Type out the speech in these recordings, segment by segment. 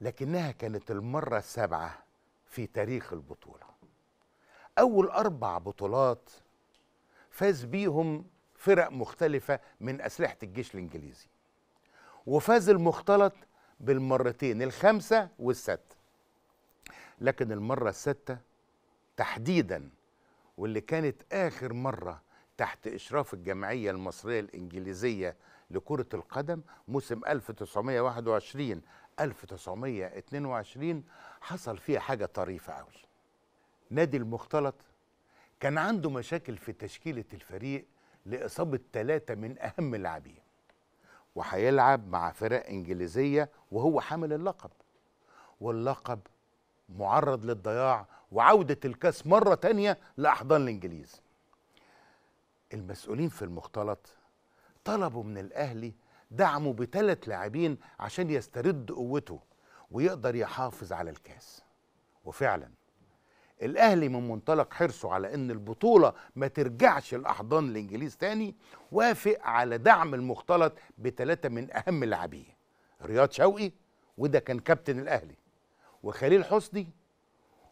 لكنها كانت المرة السابعة في تاريخ البطولة أول أربع بطولات فاز بيهم فرق مختلفة من أسلحة الجيش الإنجليزي وفاز المختلط بالمرتين الخمسة والستة لكن المرة الستة تحديدا واللي كانت آخر مرة تحت إشراف الجمعية المصرية الإنجليزية لكرة القدم موسم 1921 1922 حصل فيها حاجة طريفة قوي نادي المختلط كان عنده مشاكل في تشكيلة الفريق لإصابة ثلاثة من أهم لاعبيه وهيلعب مع فرق إنجليزية وهو حامل اللقب واللقب معرض للضياع وعودة الكاس مرة تانية لأحضان الإنجليز المسؤولين في المختلط طلبوا من الأهلي دعمه بثلاث لاعبين عشان يسترد قوته ويقدر يحافظ على الكاس وفعلا الاهلي من منطلق حرصه على ان البطوله ما ترجعش الاحضان الانجليز تاني وافق على دعم المختلط بثلاثه من اهم لاعبيه رياض شوقي وده كان كابتن الاهلي وخليل حسني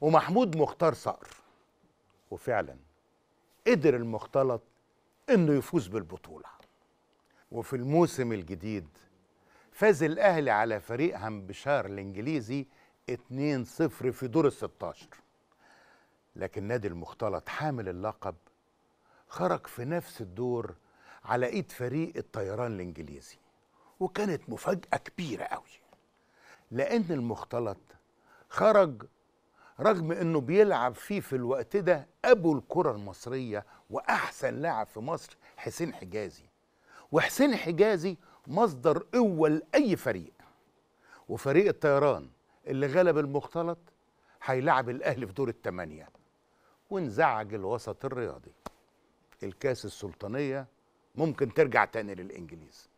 ومحمود مختار صقر وفعلا قدر المختلط انه يفوز بالبطوله وفي الموسم الجديد فاز الأهلي على فريق هامبشار الإنجليزي 2-0 في دور ال 16 لكن نادي المختلط حامل اللقب خرج في نفس الدور على ايد فريق الطيران الانجليزي وكانت مفاجاه كبيره قوي لان المختلط خرج رغم انه بيلعب فيه في الوقت ده ابو الكره المصريه واحسن لاعب في مصر حسين حجازي وحسين حجازي مصدر قوة لأي فريق وفريق الطيران اللي غلب المختلط هيلعب الأهلي في دور الثمانية ونزعج الوسط الرياضي الكاس السلطانية ممكن ترجع تاني للإنجليز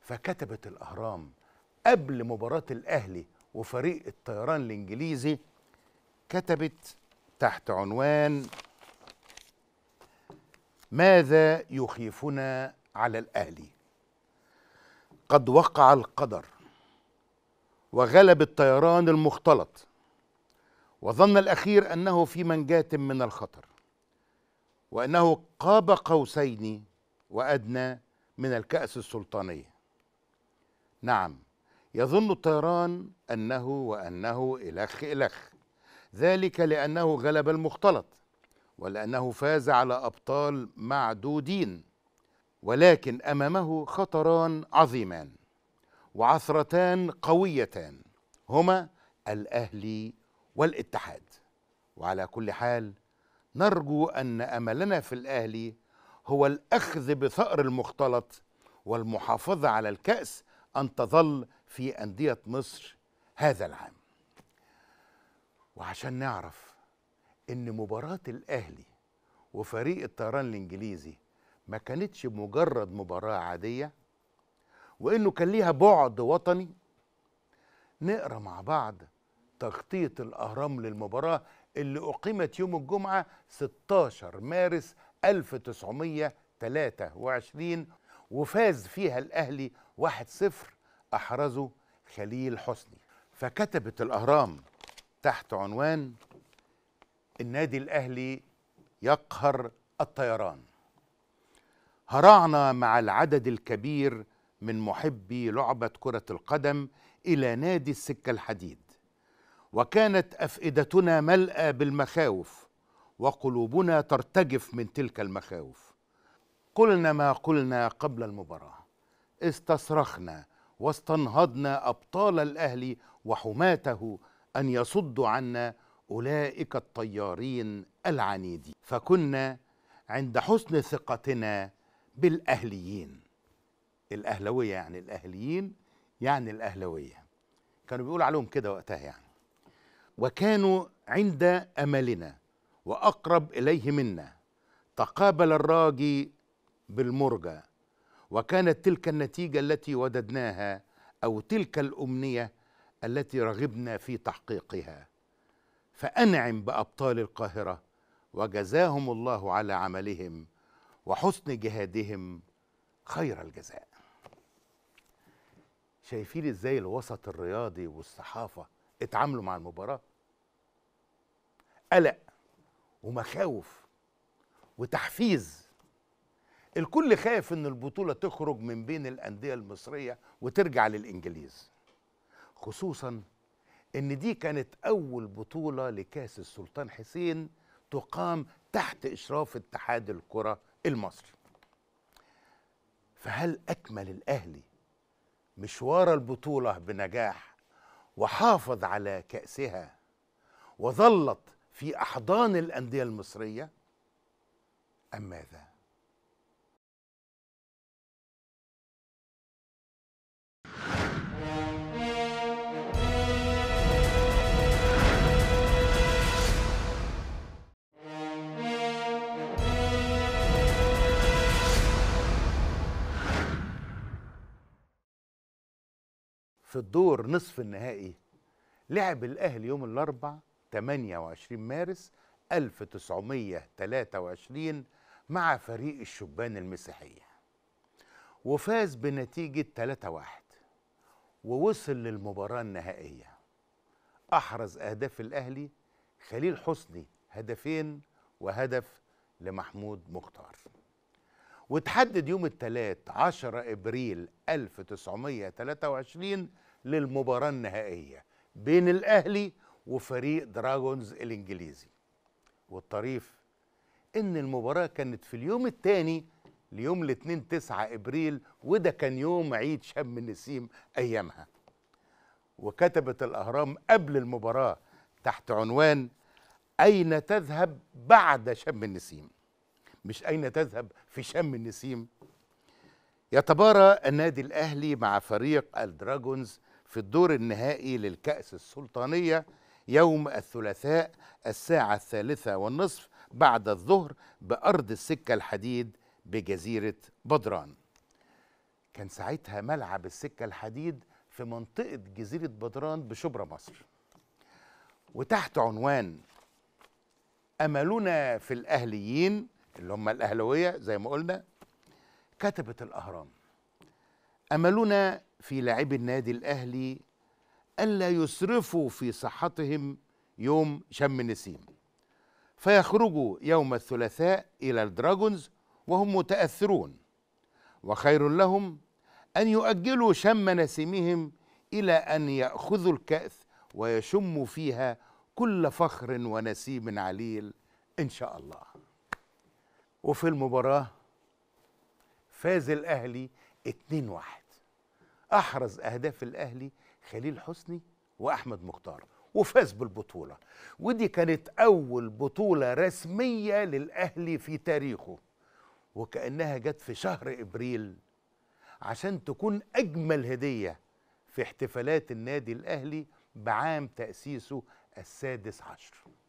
فكتبت الأهرام قبل مباراة الأهلي وفريق الطيران الإنجليزي كتبت تحت عنوان ماذا يخيفنا على الاهلي قد وقع القدر وغلب الطيران المختلط وظن الاخير انه في منجاه من الخطر وانه قاب قوسين وادنى من الكاس السلطانيه نعم يظن الطيران انه وانه الخ الخ ذلك لانه غلب المختلط ولانه فاز على ابطال معدودين ولكن امامه خطران عظيمان وعثرتان قويتان هما الاهلي والاتحاد وعلى كل حال نرجو ان املنا في الاهلي هو الاخذ بثأر المختلط والمحافظه على الكأس ان تظل في انديه مصر هذا العام وعشان نعرف ان مباراه الاهلي وفريق الطيران الانجليزي ما كانتش مجرد مباراة عادية وإنه كان ليها بعد وطني نقرأ مع بعض تغطية الأهرام للمباراة اللي أقيمت يوم الجمعة 16 مارس 1923 وفاز فيها الأهلي 1-0 أحرزه خليل حسني فكتبت الأهرام تحت عنوان النادي الأهلي يقهر الطيران هرعنا مع العدد الكبير من محبي لعبة كرة القدم إلى نادي السكة الحديد وكانت أفئدتنا ملأى بالمخاوف وقلوبنا ترتجف من تلك المخاوف قلنا ما قلنا قبل المباراة استصرخنا واستنهضنا أبطال الأهلي وحماته أن يصدوا عنا أولئك الطيارين العنيدين فكنا عند حسن ثقتنا بالاهليين الاهلويه يعني الاهليين يعني الاهلويه كانوا بيقولوا عليهم كده وقتها يعني وكانوا عند املنا واقرب اليه منا تقابل الراجي بالمرجى وكانت تلك النتيجه التي وددناها او تلك الامنيه التي رغبنا في تحقيقها فانعم بابطال القاهره وجزاهم الله على عملهم وحسن جهادهم خير الجزاء شايفين ازاي الوسط الرياضي والصحافه اتعاملوا مع المباراه قلق ومخاوف وتحفيز الكل خايف ان البطوله تخرج من بين الانديه المصريه وترجع للانجليز خصوصا ان دي كانت اول بطوله لكاس السلطان حسين تقام تحت اشراف اتحاد الكره المصري فهل أكمل الأهلي مشوار البطولة بنجاح وحافظ على كأسها وظلت في أحضان الأندية المصرية أم ماذا؟ في الدور نصف النهائي لعب الاهلي يوم الاربع 28 مارس 1923 مع فريق الشبان المسيحيه وفاز بنتيجه 3-1 ووصل للمباراه النهائيه احرز اهداف الاهلي خليل حسني هدفين وهدف لمحمود مختار وتحدد يوم الثلاث 10 ابريل 1923 للمباراة النهائية بين الأهلي وفريق دراجونز الإنجليزي والطريف إن المباراة كانت في اليوم الثاني ليوم الاثنين 9 إبريل وده كان يوم عيد شم النسيم أيامها وكتبت الأهرام قبل المباراة تحت عنوان أين تذهب بعد شم النسيم مش أين تذهب في شم النسيم يتبارى النادي الأهلي مع فريق الدراجونز في الدور النهائي للكأس السلطانية يوم الثلاثاء الساعة الثالثة والنصف بعد الظهر بأرض السكة الحديد بجزيرة بدران كان ساعتها ملعب السكة الحديد في منطقة جزيرة بدران بشبرا مصر وتحت عنوان أملنا في الأهليين اللي هم الأهلوية زي ما قلنا كتبت الأهرام أملنا في لاعبي النادي الاهلي الا يسرفوا في صحتهم يوم شم النسيم فيخرجوا يوم الثلاثاء الى الدراجونز وهم متاثرون وخير لهم ان يؤجلوا شم نسيمهم الى ان ياخذوا الكاس ويشموا فيها كل فخر ونسيم عليل ان شاء الله وفي المباراه فاز الاهلي 2-1 احرز اهداف الاهلي خليل حسني واحمد مختار وفاز بالبطوله ودي كانت اول بطوله رسميه للاهلي في تاريخه وكانها جت في شهر ابريل عشان تكون اجمل هديه في احتفالات النادي الاهلي بعام تاسيسه السادس عشر